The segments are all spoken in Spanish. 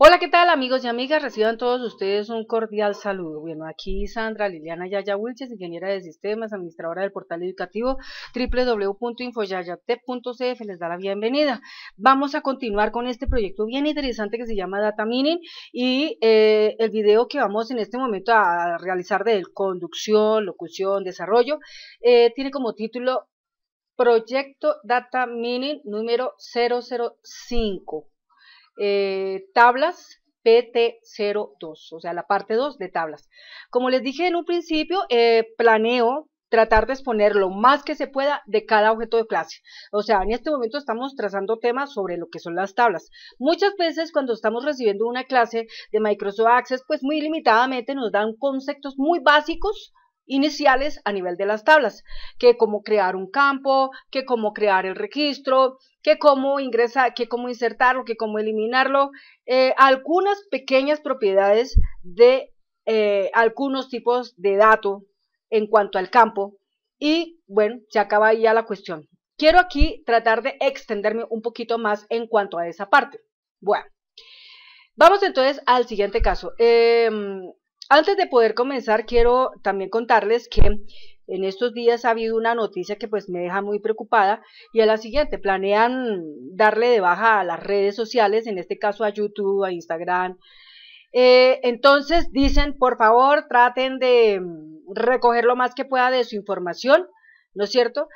Hola, ¿qué tal amigos y amigas? Reciban todos ustedes un cordial saludo. Bueno, aquí Sandra Liliana Yaya Wilches, ingeniera de sistemas, administradora del portal educativo www.infoyayate.cf, les da la bienvenida. Vamos a continuar con este proyecto bien interesante que se llama Data Mining y eh, el video que vamos en este momento a realizar de conducción, locución, desarrollo, eh, tiene como título Proyecto Data Mining número 005. Eh, tablas PT02, o sea, la parte 2 de tablas. Como les dije en un principio, eh, planeo tratar de exponer lo más que se pueda de cada objeto de clase. O sea, en este momento estamos trazando temas sobre lo que son las tablas. Muchas veces cuando estamos recibiendo una clase de Microsoft Access, pues muy limitadamente nos dan conceptos muy básicos iniciales a nivel de las tablas, que cómo crear un campo, que cómo crear el registro, que cómo ingresar, que cómo insertarlo, que cómo eliminarlo, eh, algunas pequeñas propiedades de eh, algunos tipos de datos en cuanto al campo y bueno, se acaba ya la cuestión. Quiero aquí tratar de extenderme un poquito más en cuanto a esa parte. Bueno, vamos entonces al siguiente caso. Em, antes de poder comenzar, quiero también contarles que en estos días ha habido una noticia que pues me deja muy preocupada y es la siguiente planean darle de baja a las redes sociales, en este caso a YouTube, a Instagram. Eh, entonces dicen, por favor, traten de recoger lo más que pueda de su información, ¿no es cierto?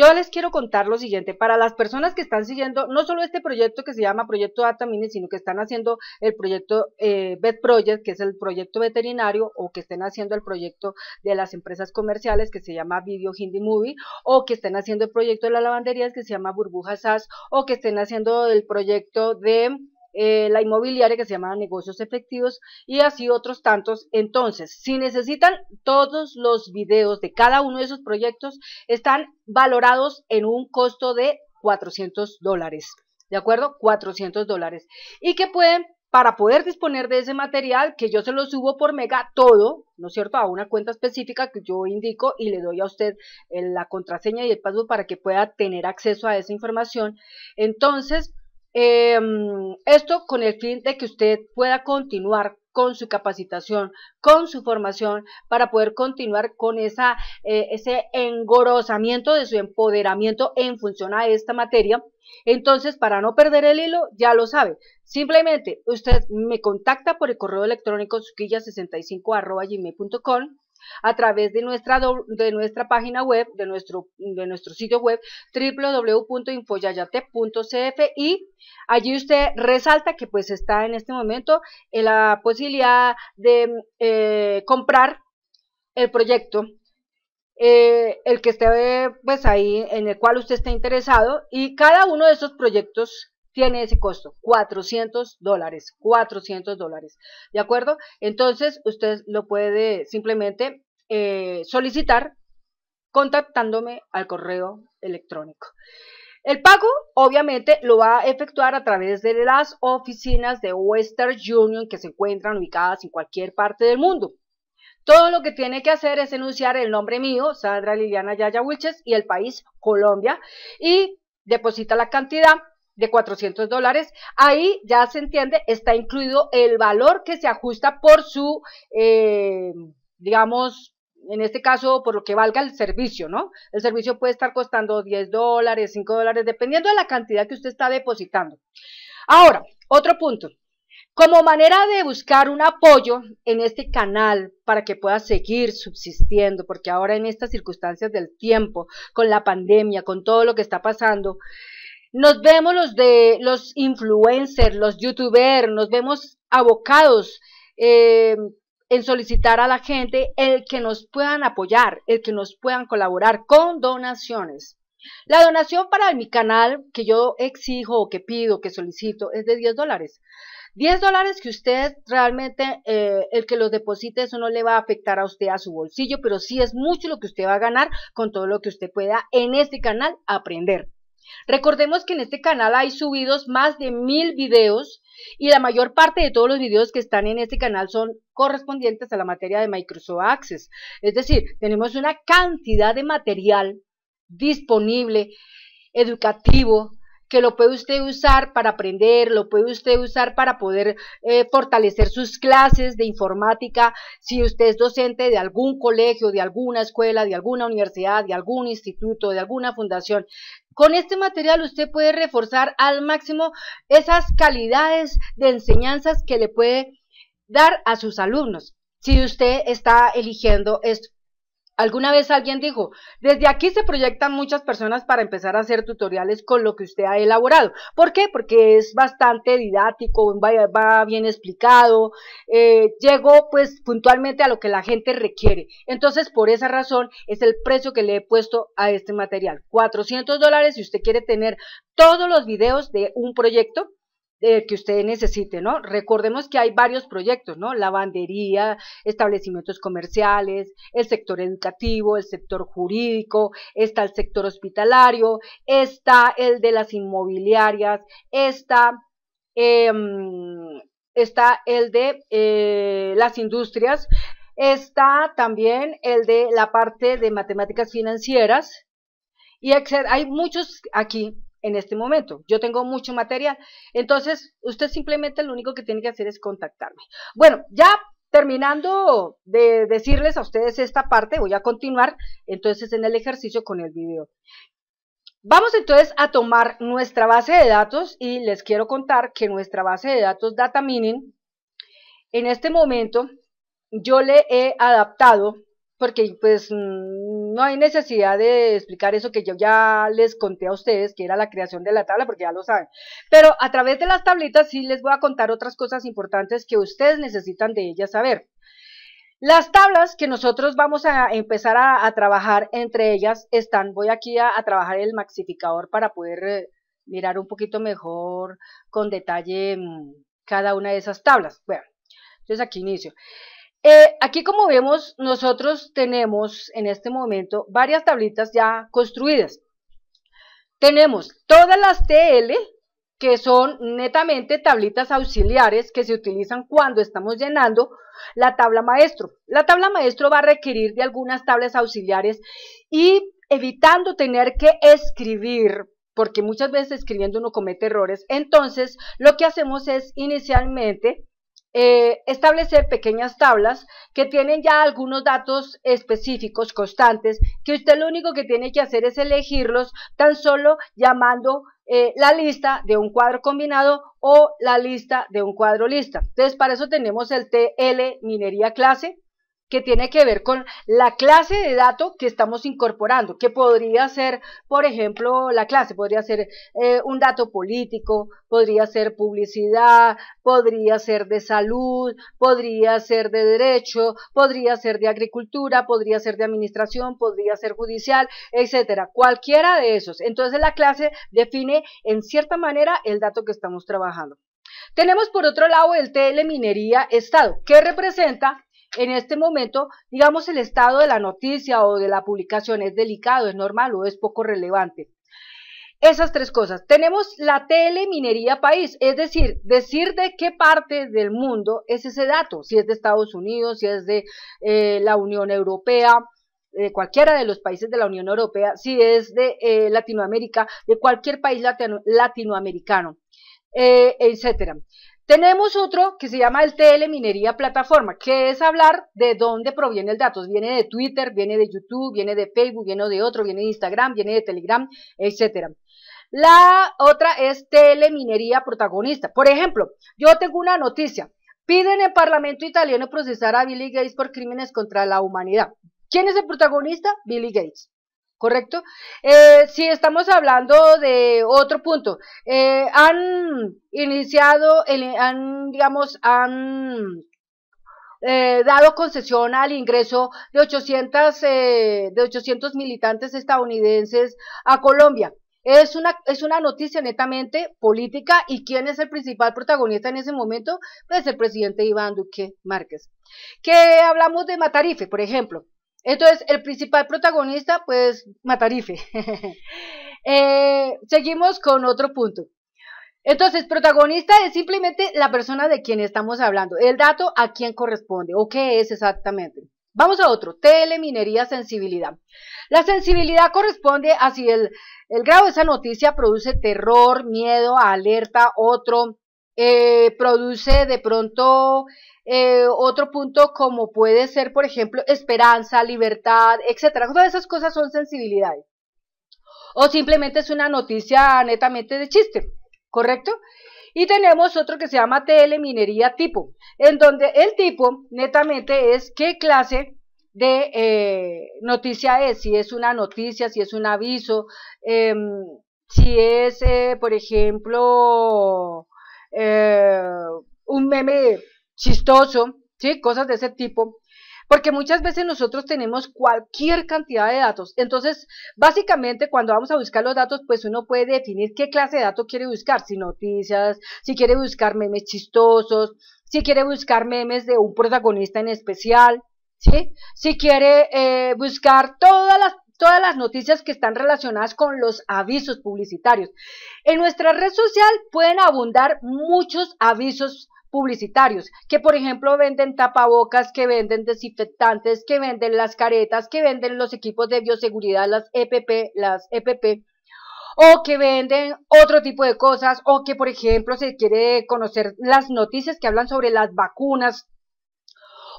Yo les quiero contar lo siguiente, para las personas que están siguiendo no solo este proyecto que se llama Proyecto Data sino que están haciendo el proyecto eh, Vet Project, que es el proyecto veterinario, o que estén haciendo el proyecto de las empresas comerciales que se llama Video Hindi Movie, o que estén haciendo el proyecto de la lavandería que se llama Burbuja SAS, o que estén haciendo el proyecto de eh, la inmobiliaria que se llama negocios efectivos y así otros tantos. Entonces, si necesitan todos los videos de cada uno de esos proyectos, están valorados en un costo de 400 dólares. ¿De acuerdo? 400 dólares. Y que pueden para poder disponer de ese material que yo se lo subo por mega todo, ¿no es cierto? A una cuenta específica que yo indico y le doy a usted eh, la contraseña y el password para que pueda tener acceso a esa información. Entonces, Em, esto con el fin de que usted pueda continuar con su capacitación, con su formación, para poder continuar con eh, ese engorosamiento de su empoderamiento en función a esta materia. Entonces, para no perder el hilo, ya lo sabe. Simplemente usted me contacta por el correo electrónico suquilla 65gmailcom a través de nuestra, de nuestra página web, de nuestro, de nuestro sitio web www.infoyayate.cf y allí usted resalta que pues está en este momento la posibilidad de eh, comprar el proyecto eh, el que esté pues ahí en el cual usted esté interesado y cada uno de esos proyectos tiene ese costo, 400 dólares, 400 dólares, ¿de acuerdo? Entonces, usted lo puede simplemente eh, solicitar contactándome al correo electrónico. El pago, obviamente, lo va a efectuar a través de las oficinas de Western Union que se encuentran ubicadas en cualquier parte del mundo. Todo lo que tiene que hacer es enunciar el nombre mío, Sandra Liliana Yaya Wilches, y el país Colombia, y deposita la cantidad de 400 dólares, ahí ya se entiende, está incluido el valor que se ajusta por su, eh, digamos, en este caso, por lo que valga el servicio, ¿no? El servicio puede estar costando 10 dólares, 5 dólares, dependiendo de la cantidad que usted está depositando. Ahora, otro punto. Como manera de buscar un apoyo en este canal para que pueda seguir subsistiendo, porque ahora en estas circunstancias del tiempo, con la pandemia, con todo lo que está pasando, nos vemos los de los influencers, los youtubers, nos vemos abocados eh, en solicitar a la gente el que nos puedan apoyar, el que nos puedan colaborar con donaciones. La donación para mi canal que yo exijo o que pido, que solicito, es de 10 dólares. 10 dólares que usted realmente, eh, el que los deposite, eso no le va a afectar a usted a su bolsillo, pero sí es mucho lo que usted va a ganar con todo lo que usted pueda en este canal aprender. Recordemos que en este canal hay subidos más de mil videos y la mayor parte de todos los videos que están en este canal son correspondientes a la materia de Microsoft Access. Es decir, tenemos una cantidad de material disponible, educativo, que lo puede usted usar para aprender, lo puede usted usar para poder eh, fortalecer sus clases de informática, si usted es docente de algún colegio, de alguna escuela, de alguna universidad, de algún instituto, de alguna fundación, con este material usted puede reforzar al máximo esas calidades de enseñanzas que le puede dar a sus alumnos si usted está eligiendo esto. Alguna vez alguien dijo, desde aquí se proyectan muchas personas para empezar a hacer tutoriales con lo que usted ha elaborado. ¿Por qué? Porque es bastante didáctico, va, bien explicado, eh, llegó pues puntualmente a lo que la gente requiere. Entonces, por esa razón es el precio que le he puesto a este material. 400 dólares si usted quiere tener todos los videos de un proyecto eh, que usted necesite, ¿no? Recordemos que hay varios proyectos, ¿no? Lavandería, establecimientos comerciales, el sector educativo, el sector jurídico, está el sector hospitalario, está el de las inmobiliarias, está... Em, está el de eh, las industrias, está también el de la parte de matemáticas financieras, y hay muchos aquí en este momento. Yo tengo mucho material. Entonces, usted simplemente lo único que tiene que hacer es contactarme. Bueno, ya terminando de decirles a ustedes esta parte, voy a continuar entonces en el ejercicio con el video. Vamos entonces a tomar nuestra base de datos y les quiero contar que nuestra base de datos Data Mining, en este momento yo le he adaptado porque pues mm, no hay necesidad de explicar eso que yo ya les conté a ustedes, que era la creación de la tabla, porque ya lo saben. Pero a través de las tablitas sí les voy a contar otras cosas importantes que ustedes necesitan de ellas saber. Las tablas que nosotros vamos a empezar a, trabajar entre ellas están, voy aquí a, trabajar el maxificador para poder eh, mirar un poquito mejor con detalle mm, cada una de esas tablas. Bueno, entonces aquí inicio. Eh, aquí como vemos, nosotros tenemos en este momento varias tablitas ya construidas. Tenemos todas las TL, que son netamente tablitas auxiliares que se utilizan cuando estamos llenando la tabla maestro. La tabla maestro va a requerir de algunas tablas auxiliares y evitando tener que escribir, porque muchas veces escribiendo uno comete errores, entonces lo que hacemos es inicialmente eh, establecer pequeñas tablas que tienen ya algunos datos específicos, constantes, que usted lo único que tiene que hacer es elegirlos tan solo llamando eh, la lista de un cuadro combinado o la lista de un cuadro lista. Entonces, para eso tenemos el TL Minería Clase, que tiene que ver con la clase de dato que estamos incorporando, que podría ser, por ejemplo, la clase, podría ser eh, un dato político, podría ser publicidad, podría ser de salud, podría ser de derecho, podría ser de agricultura, podría ser de administración, podría ser judicial, etcétera, cualquiera de esos. Entonces la clase define en cierta manera el dato que estamos trabajando. Tenemos por otro lado el TL minería estado, que representa en este momento, digamos, el estado de la noticia o de la publicación es delicado, es normal o es poco relevante. Esas tres cosas. Tenemos la teleminería país, es decir, decir de qué parte del mundo es ese dato, si es de Estados Unidos, si es de eh, la Unión Europea, de cualquiera de los países de la Unión Europea, si es de eh, Latinoamérica, de cualquier país latinoamericano, eh, etcétera. Tenemos otro que se llama el TL Minería Plataforma, que es hablar de dónde proviene el datos. Viene de Twitter, viene de YouTube, viene de Facebook, viene de otro, viene de Instagram, viene de Telegram, etcétera. La otra es TL Minería Protagonista. Por ejemplo, yo tengo una noticia. Piden el Parlamento italiano procesar a Billy Gates por crímenes contra la humanidad. ¿Quién es el protagonista? Billy Gates. ¿correcto? Eh, si estamos hablando de otro punto, eh, han iniciado, han, digamos, han eh, dado concesión al ingreso de 800, de 800 militantes estadounidenses a Colombia. Es una, es una noticia netamente política y quién es el principal protagonista en ese momento, pues el presidente Iván Duque Márquez. Que hablamos de Matarife, por ejemplo. Entonces, el principal protagonista, pues, Matarife. Eh, seguimos con otro punto. Entonces, protagonista es simplemente la persona de quien estamos hablando, el dato a quién corresponde o qué es exactamente. Vamos a otro, teleminería sensibilidad. La sensibilidad corresponde a si el, el grado de esa noticia produce terror, miedo, alerta, otro, eh, produce de pronto eh, otro punto como puede ser, por ejemplo, esperanza, libertad, etcétera. Todas esas cosas son sensibilidades. O simplemente es una noticia netamente de chiste, ¿correcto? Y tenemos otro que se llama minería tipo, en donde el tipo netamente es qué clase de eh, noticia es, si es una noticia, si es un aviso, em, si es, por ejemplo, eh, un meme chistoso, ¿sí? Cosas de ese tipo. Porque muchas veces nosotros tenemos cualquier cantidad de datos. Entonces, básicamente, cuando vamos a buscar los datos, pues uno puede definir qué clase de datos quiere buscar. Si noticias, si quiere buscar memes chistosos, si quiere buscar memes de un protagonista en especial, ¿sí? Si quiere eh, buscar todas las todas las noticias que están relacionadas con los avisos publicitarios. En nuestra red social pueden abundar muchos avisos publicitarios, que por ejemplo venden tapabocas, que venden desinfectantes, que venden las caretas, que venden los equipos de bioseguridad, las EPP, las EPP, o que venden otro tipo de cosas, o que por ejemplo se quiere conocer las noticias que hablan sobre las vacunas,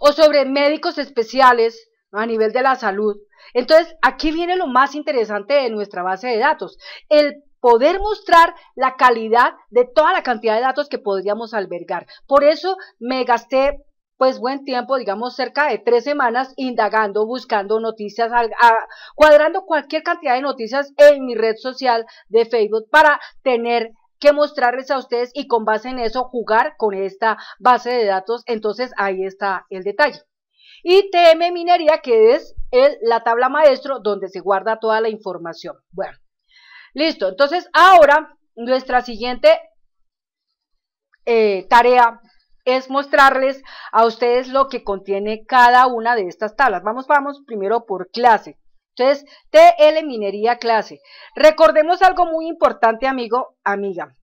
o sobre médicos especiales a nivel de la salud. Entonces, aquí viene lo más interesante de nuestra base de datos, el poder mostrar la calidad de toda la cantidad de datos que podríamos albergar. Por eso me gasté pues buen tiempo, digamos cerca de tres semanas, indagando, buscando noticias, cuadrando cualquier cantidad de noticias en mi red social de Facebook para tener que mostrarles a ustedes y con base en eso jugar con esta base de datos. Entonces ahí está el detalle. Y TM Minería, que es el, la tabla maestro donde se guarda toda la información. Bueno, listo. Entonces, ahora nuestra siguiente eh, tarea es mostrarles a ustedes lo que contiene cada una de estas tablas. Vamos, vamos primero por clase. Entonces, TL minería clase. Recordemos algo muy importante, amigo, amiga.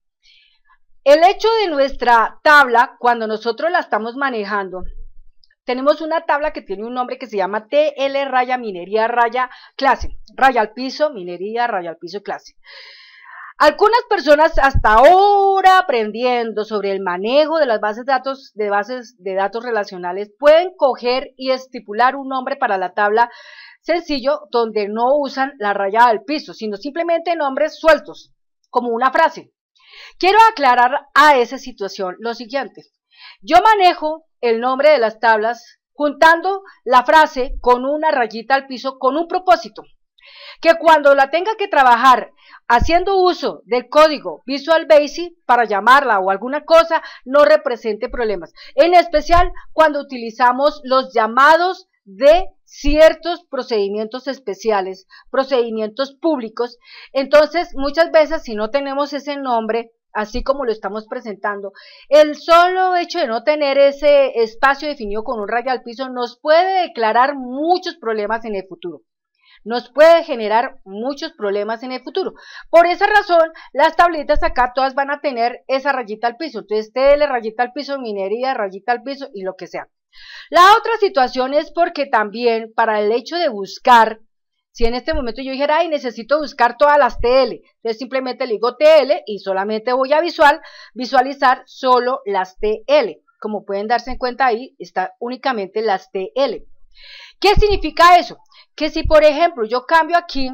El hecho de nuestra tabla, cuando nosotros la estamos manejando, tenemos una tabla que tiene un nombre que se llama TL raya minería raya clase, raya al piso, minería raya al piso clase. Algunas personas hasta ahora aprendiendo sobre el manejo de las bases de datos, de bases de datos relacionales pueden coger y estipular un nombre para la tabla sencillo donde no usan la raya al piso, sino simplemente nombres sueltos, como una frase. Quiero aclarar a esa situación lo siguiente. Yo manejo el nombre de las tablas juntando la frase con una rayita al piso con un propósito. Que cuando la tenga que trabajar haciendo uso del código Visual Basic para llamarla o alguna cosa, no represente problemas. En especial cuando utilizamos los llamados de ciertos procedimientos especiales, procedimientos públicos. Entonces, muchas veces si no tenemos ese nombre, así como lo estamos presentando. El solo hecho de no tener ese espacio definido con un rayo al piso nos puede declarar muchos problemas en el futuro nos puede generar muchos problemas en el futuro. Por esa razón, las tabletas acá todas van a tener esa rayita al piso. Entonces, TL, rayita al piso, minería, rayita al piso y lo que sea. La otra situación es porque también para el hecho de buscar si en este momento yo dijera, ay, necesito buscar todas las TL, entonces simplemente le digo TL y solamente voy a visualizar solo las TL. Como pueden darse cuenta ahí, está únicamente las TL. ¿Qué significa eso? Que si, por ejemplo, yo cambio aquí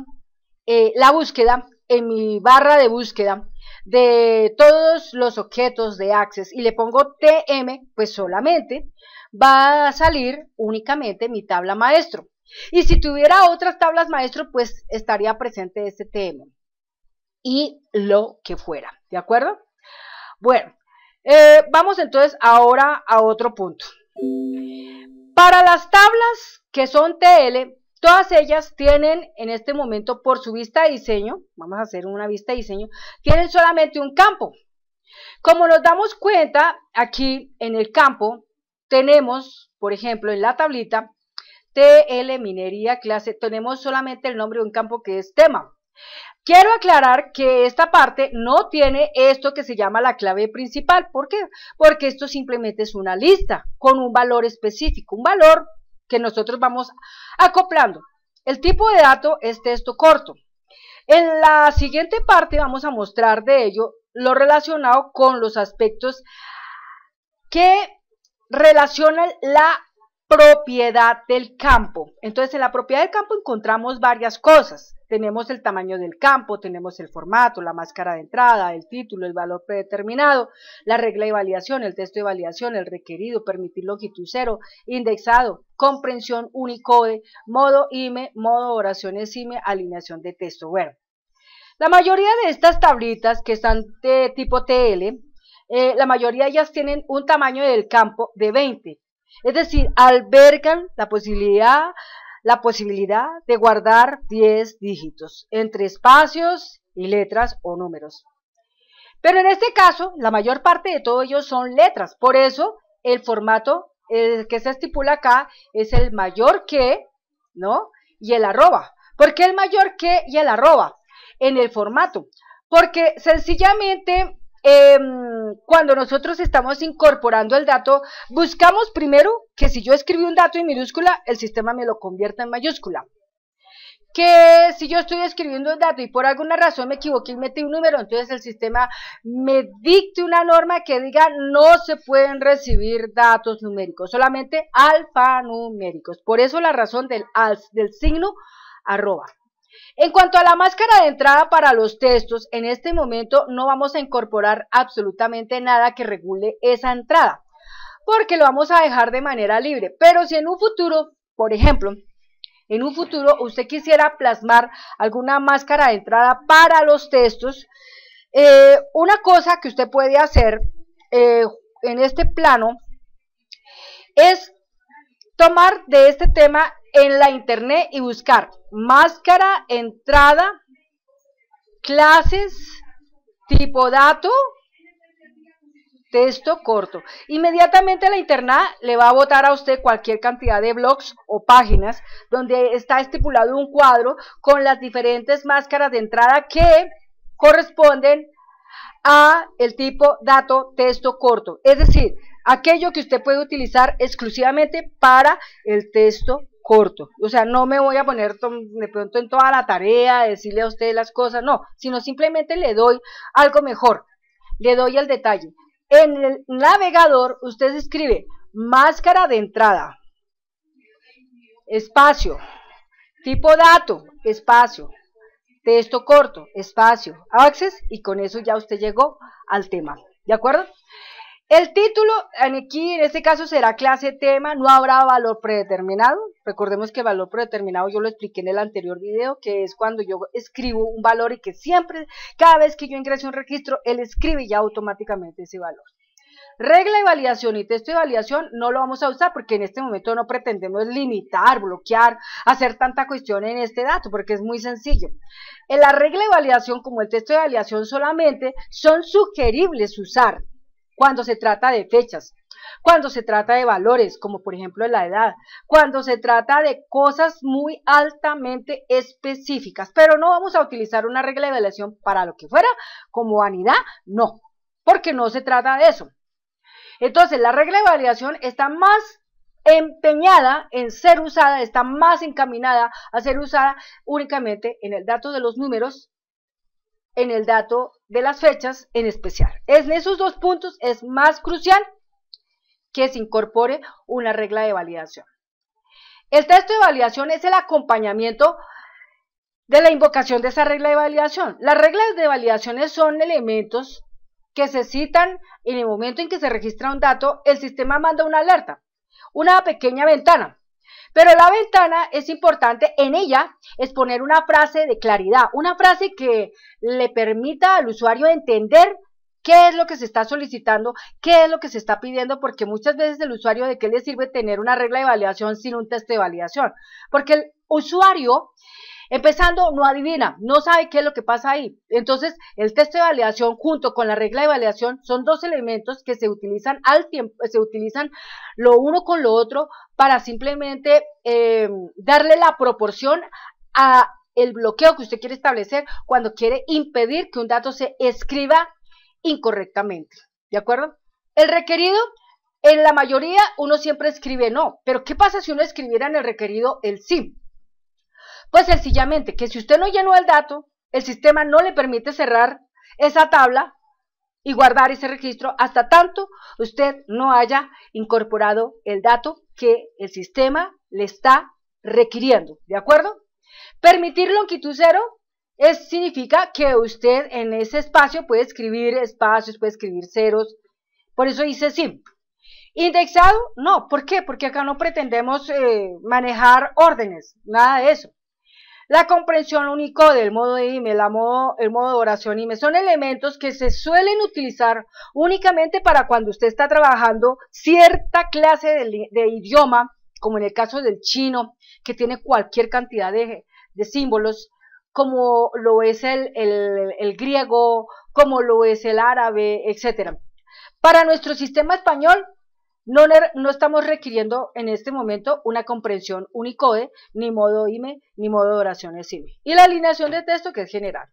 eh, la búsqueda, en mi barra de búsqueda, de todos los objetos de Access y le pongo TM, pues solamente va a salir únicamente mi tabla maestro. Y si tuviera otras tablas maestro, pues estaría presente este tema y lo que fuera, ¿de acuerdo? Bueno, eh, vamos entonces ahora a otro punto. Para las tablas que son TL, todas ellas tienen en este momento por su vista de diseño, vamos a hacer una vista de diseño, tienen solamente un campo. Como nos damos cuenta, aquí en el campo tenemos, por ejemplo, en la tablita, TL Minería Clase, tenemos solamente el nombre de un campo que es tema. Quiero aclarar que esta parte no tiene esto que se llama la clave principal. ¿Por qué? Porque esto simplemente es una lista con un valor específico, un valor que nosotros vamos acoplando. El tipo de dato es texto corto. En la siguiente parte vamos a mostrar de ello lo relacionado con los aspectos que relacionan la propiedad del campo. Entonces, en la propiedad del campo encontramos varias cosas. Tenemos el tamaño del campo, tenemos el formato, la máscara de entrada, el título, el valor predeterminado, la regla de validación, el texto de validación, el requerido, permitir longitud cero, indexado, comprensión unicode, modo IME, modo oraciones IME, alineación de texto web. La mayoría de estas tablitas que están de tipo TL, eh, la mayoría de ellas tienen un tamaño del campo de 20, es decir, albergan la posibilidad, la posibilidad de guardar 10 dígitos entre espacios y letras o números. Pero en este caso, la mayor parte de todo ello son letras. Por eso, el formato que se estipula acá es el mayor que, ¿no? Y el arroba. ¿Por qué el mayor que y el arroba? En el formato. Porque sencillamente Em, cuando nosotros estamos incorporando el dato, buscamos primero que si yo escribí un dato en minúscula, el sistema me lo convierta en mayúscula. Que si yo estoy escribiendo un dato y por alguna razón me equivoqué y metí un número, entonces el sistema me dicte una norma que diga no se pueden recibir datos numéricos, solamente alfanuméricos. Por eso la razón del, del signo arroba. En cuanto a la máscara de entrada para los textos, en este momento no vamos a incorporar absolutamente nada que regule esa entrada, porque lo vamos a dejar de manera libre. Pero si en un futuro, por ejemplo, en un futuro usted quisiera plasmar alguna máscara de entrada para los textos, eh, una cosa que usted puede hacer eh, en este plano es tomar de este tema en la internet y buscar máscara, entrada, clases, tipo dato, texto corto. Inmediatamente la internet le va a botar a usted cualquier cantidad de blogs o páginas donde está estipulado un cuadro con las diferentes máscaras de entrada que corresponden a el tipo dato texto corto, es decir, aquello que usted puede utilizar exclusivamente para el texto corto. O sea, no me voy a poner de pronto en toda la tarea, decirle a usted las cosas, no, sino simplemente le doy algo mejor, le doy el detalle. En el navegador usted escribe máscara de entrada, espacio, tipo dato, espacio, texto corto, espacio, access, y con eso ya usted llegó al tema. ¿De acuerdo? El título aquí en este caso será clase tema, no habrá valor predeterminado. Recordemos que valor predeterminado yo lo expliqué en el anterior video, que es cuando yo escribo un valor y que siempre, cada vez que yo ingreso un registro, él escribe ya automáticamente ese valor. Regla de validación y texto de validación no lo vamos a usar porque en este momento no pretendemos limitar, bloquear, hacer tanta cuestión en este dato porque es muy sencillo. En la regla de validación como el texto de validación solamente son sugeribles usar cuando se trata de fechas, cuando se trata de valores, como por ejemplo la edad, cuando se trata de cosas muy altamente específicas, pero no vamos a utilizar una regla de evaluación para lo que fuera, como vanidad, no, porque no se trata de eso. Entonces, la regla de validación está más empeñada en ser usada, está más encaminada a ser usada únicamente en el dato de los números, en el dato de las fechas en especial. En esos dos puntos es más crucial que se incorpore una regla de validación. El texto de validación es el acompañamiento de la invocación de esa regla de validación. Las reglas de validación son elementos que se citan en el momento en que se registra un dato, el sistema manda una alerta, una pequeña ventana pero la ventana es importante en ella poner una frase de claridad, una frase que le permita al usuario entender qué es lo que se está solicitando, qué es lo que se está pidiendo, porque muchas veces el usuario de qué le sirve tener una regla de validación sin un test de validación, porque el usuario Empezando, no adivina, no sabe qué es lo que pasa ahí. Entonces, el texto de validación junto con la regla de validación son dos elementos que se utilizan al tiempo, se utilizan lo uno con lo otro para simplemente eh, darle la proporción a el bloqueo que usted quiere establecer cuando quiere impedir que un dato se escriba incorrectamente. ¿De acuerdo? El requerido, en la mayoría uno siempre escribe no, pero ¿qué pasa si uno escribiera en el requerido el sí? Pues sencillamente, que si usted no llenó el dato, el sistema no le permite cerrar esa tabla y guardar ese registro hasta tanto usted no haya incorporado el dato que el sistema le está requiriendo, ¿de acuerdo? Permitir longitud cero es, significa que usted en ese espacio puede escribir espacios, puede escribir ceros, por eso dice sí. Indexado, no, ¿por qué? Porque acá no pretendemos eh, manejar órdenes, nada de eso. La comprensión único del modo de IME, el modo de oración IME, son elementos que se suelen utilizar únicamente para cuando usted está trabajando cierta clase de, idioma, como en el caso del chino, que tiene cualquier cantidad de, símbolos, como lo es el, el griego, como lo es el árabe, etc. Para nuestro sistema español, no, estamos requiriendo en este momento una comprensión Unicode, ni modo IME, ni modo de oraciones IME. Y la alineación de texto que es general.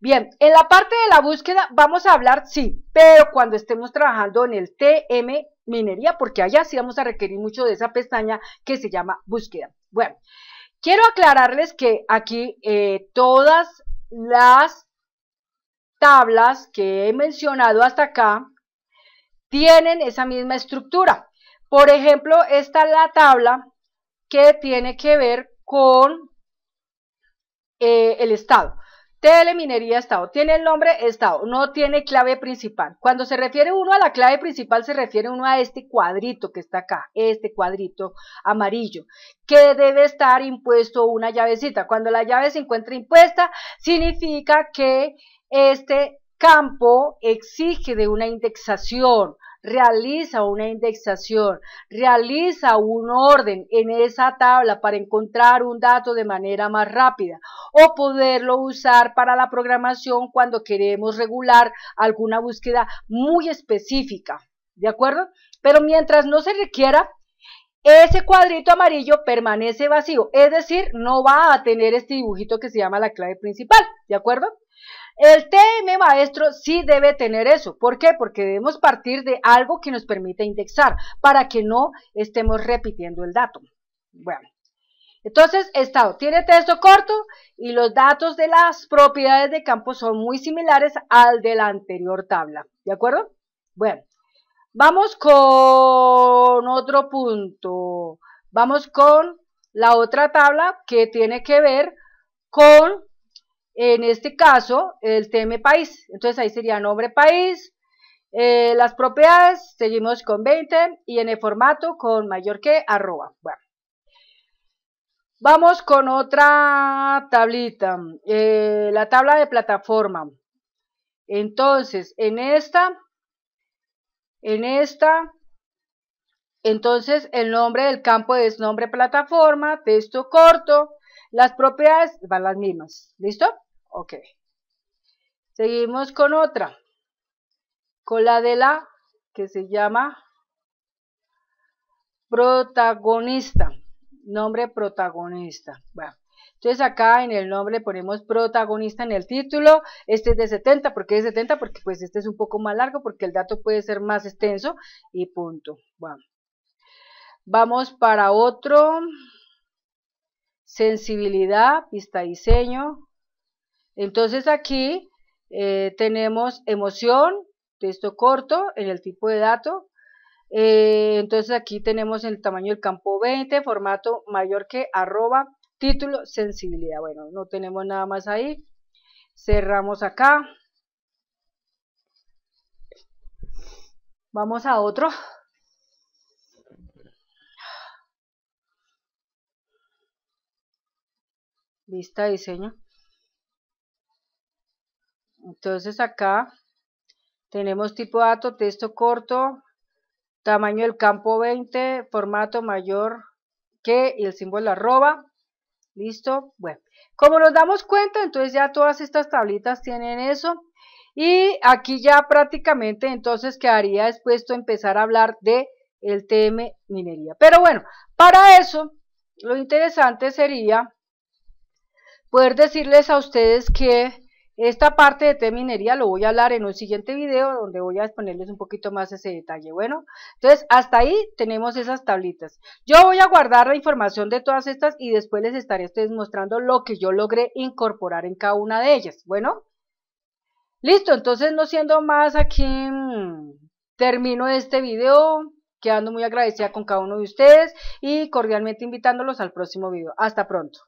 Bien, en la parte de la búsqueda vamos a hablar, sí, pero cuando estemos trabajando en el TM minería, porque allá sí vamos a requerir mucho de esa pestaña que se llama búsqueda. Bueno, quiero aclararles que aquí eh, todas las tablas que he mencionado hasta acá, tienen esa misma estructura. Por ejemplo, esta es la tabla que tiene que ver con eh, el estado. Minería Estado. Tiene el nombre Estado, no tiene clave principal. Cuando se refiere uno a la clave principal, se refiere uno a este cuadrito que está acá, este cuadrito amarillo, que debe estar impuesto una llavecita. Cuando la llave se encuentra impuesta, significa que este campo exige de una indexación, realiza una indexación, realiza un orden en esa tabla para encontrar un dato de manera más rápida o poderlo usar para la programación cuando queremos regular alguna búsqueda muy específica. ¿De acuerdo? Pero mientras no se requiera, ese cuadrito amarillo permanece vacío, es decir, no va a tener este dibujito que se llama la clave principal, ¿de acuerdo? El TM maestro sí debe tener eso. ¿Por qué? Porque debemos partir de algo que nos permita indexar para que no estemos repitiendo el dato. Bueno, entonces, estado tiene texto corto y los datos de las propiedades de campo son muy similares al de la anterior tabla. ¿De acuerdo? Bueno, vamos con otro punto. Vamos con la otra tabla que tiene que ver con en este caso el TM país, entonces ahí sería nombre país, eh, las propiedades, seguimos con 20 y en el formato con mayor que arroba. Bueno. Vamos con otra tablita, eh, la tabla de plataforma. Entonces, en esta, en esta, entonces el nombre del campo es nombre plataforma, texto corto, las propiedades van las mismas, ¿listo? Ok. Seguimos con otra. Con la de la que se llama protagonista. Nombre protagonista. Bueno. Entonces acá en el nombre ponemos protagonista en el título, este es de 70, ¿por qué de 70? Porque pues este es un poco más largo, porque el dato puede ser más extenso y punto. Bueno. Vamos para otro, sensibilidad, pista diseño, entonces aquí eh, tenemos emoción, texto corto, en el tipo de dato. Eh, entonces aquí tenemos el tamaño del campo 20, formato mayor que arroba, título, sensibilidad. Bueno, no tenemos nada más ahí. Cerramos acá. Vamos a otro. Vista diseño. Entonces acá tenemos tipo dato, texto corto, tamaño del campo 20, formato mayor que y el símbolo arroba. ¿Listo? Bueno, como nos damos cuenta, entonces ya todas estas tablitas tienen eso. Y aquí ya prácticamente entonces quedaría expuesto a empezar a hablar de el TM minería. Pero bueno, para eso lo interesante sería poder decirles a ustedes que esta parte de minería lo voy a hablar en un siguiente video donde voy a exponerles un poquito más ese detalle. Bueno, entonces hasta ahí tenemos esas tablitas. Yo voy a guardar la información de todas estas y después les estaré ustedes mostrando lo que yo logré incorporar en cada una de ellas. Bueno, listo, entonces no siendo más aquí termino este video quedando muy agradecida con cada uno de ustedes y cordialmente invitándolos al próximo video. Hasta pronto.